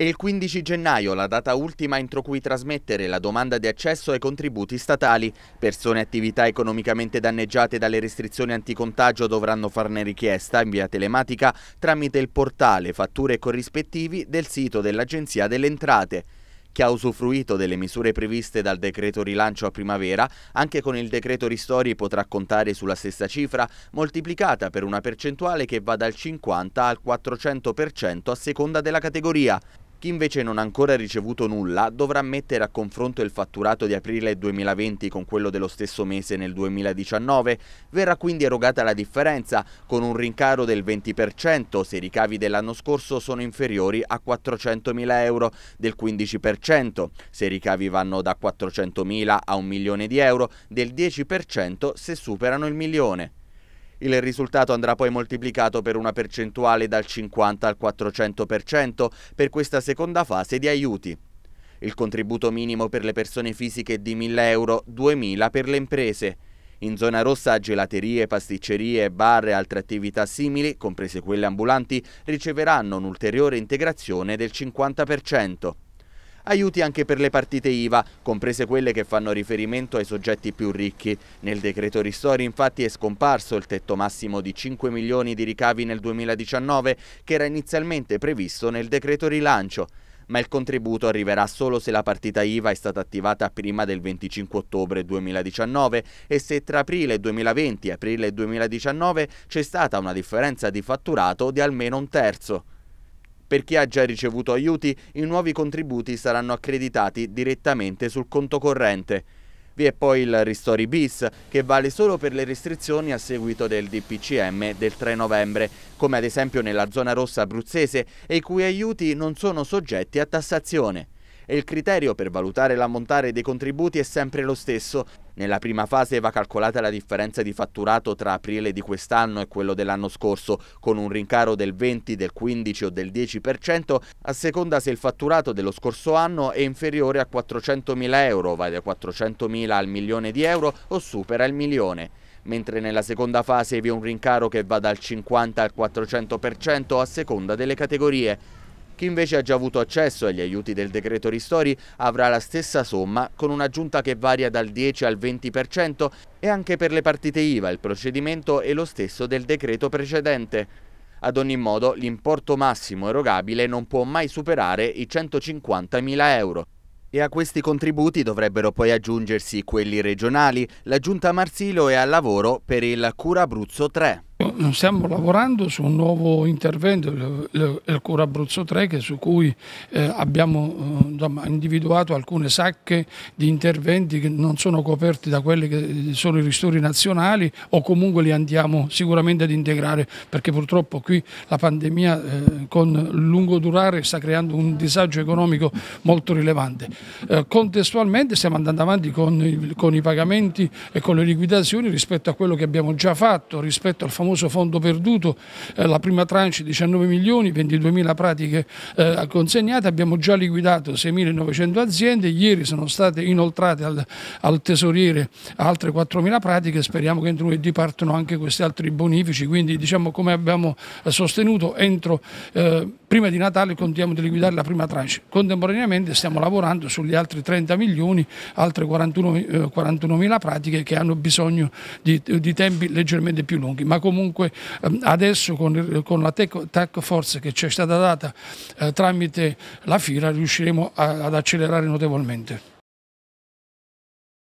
È il 15 gennaio la data ultima entro cui trasmettere la domanda di accesso ai contributi statali. Persone e attività economicamente danneggiate dalle restrizioni anticontagio dovranno farne richiesta in via telematica tramite il portale fatture e corrispettivi del sito dell'Agenzia delle Entrate. Chi ha usufruito delle misure previste dal decreto rilancio a primavera, anche con il decreto ristori potrà contare sulla stessa cifra, moltiplicata per una percentuale che va dal 50 al 400% a seconda della categoria. Chi invece non ha ancora ricevuto nulla dovrà mettere a confronto il fatturato di aprile 2020 con quello dello stesso mese nel 2019. Verrà quindi erogata la differenza, con un rincaro del 20% se i ricavi dell'anno scorso sono inferiori a 400.000 euro, del 15% se i ricavi vanno da 400.000 a 1 milione di euro, del 10% se superano il milione. Il risultato andrà poi moltiplicato per una percentuale dal 50 al 400% per questa seconda fase di aiuti. Il contributo minimo per le persone fisiche è di 1.000 euro, 2.000 per le imprese. In zona rossa gelaterie, pasticcerie, bar e altre attività simili, comprese quelle ambulanti, riceveranno un'ulteriore integrazione del 50% aiuti anche per le partite IVA, comprese quelle che fanno riferimento ai soggetti più ricchi. Nel decreto ristori infatti è scomparso il tetto massimo di 5 milioni di ricavi nel 2019 che era inizialmente previsto nel decreto rilancio ma il contributo arriverà solo se la partita IVA è stata attivata prima del 25 ottobre 2019 e se tra aprile 2020 e aprile 2019 c'è stata una differenza di fatturato di almeno un terzo. Per chi ha già ricevuto aiuti, i nuovi contributi saranno accreditati direttamente sul conto corrente. Vi è poi il Ristori bis, che vale solo per le restrizioni a seguito del DPCM del 3 novembre, come ad esempio nella zona rossa abruzzese, e i cui aiuti non sono soggetti a tassazione e il criterio per valutare l'ammontare dei contributi è sempre lo stesso. Nella prima fase va calcolata la differenza di fatturato tra aprile di quest'anno e quello dell'anno scorso, con un rincaro del 20, del 15 o del 10%, a seconda se il fatturato dello scorso anno è inferiore a 400.000 euro, va da 400.000 al milione di euro o supera il milione mentre nella seconda fase vi è un rincaro che va dal 50 al 400% a seconda delle categorie. Chi invece ha già avuto accesso agli aiuti del decreto ristori avrà la stessa somma con un'aggiunta che varia dal 10 al 20% e anche per le partite IVA il procedimento è lo stesso del decreto precedente. Ad ogni modo, l'importo massimo erogabile non può mai superare i 150.000 euro. E a questi contributi dovrebbero poi aggiungersi quelli regionali. La Giunta Marsilo è al lavoro per il Cura Abruzzo 3. Stiamo lavorando su un nuovo intervento, il, Cura Abruzzo 3, che, su cui eh, abbiamo eh, insomma, individuato alcune sacche di interventi che non sono coperti da quelli che sono i ristori nazionali o comunque li andiamo sicuramente ad integrare perché purtroppo qui la pandemia eh, con lungo durare sta creando un disagio economico molto rilevante. Eh, contestualmente stiamo andando avanti con, con i pagamenti e con le liquidazioni rispetto a quello che abbiamo già fatto, rispetto al famoso famoso fondo perduto, eh, la prima tranche 19 milioni, 22 mila pratiche eh, consegnate, abbiamo già liquidato 6.900 aziende, ieri sono state inoltrate al, al tesoriere altre 4 mila pratiche, speriamo che entro lunedì partano anche questi altri bonifici, quindi diciamo come abbiamo eh, sostenuto entro... Eh, Prima di Natale contiamo di liquidare la prima tranche. Contemporaneamente stiamo lavorando sugli altri 30 milioni, altre 41, eh, 41 mila pratiche che hanno bisogno di, di, tempi leggermente più lunghi. Ma comunque eh, adesso con, con la tech, tech, Force che ci è stata data eh, tramite la FIRA riusciremo a, ad accelerare notevolmente.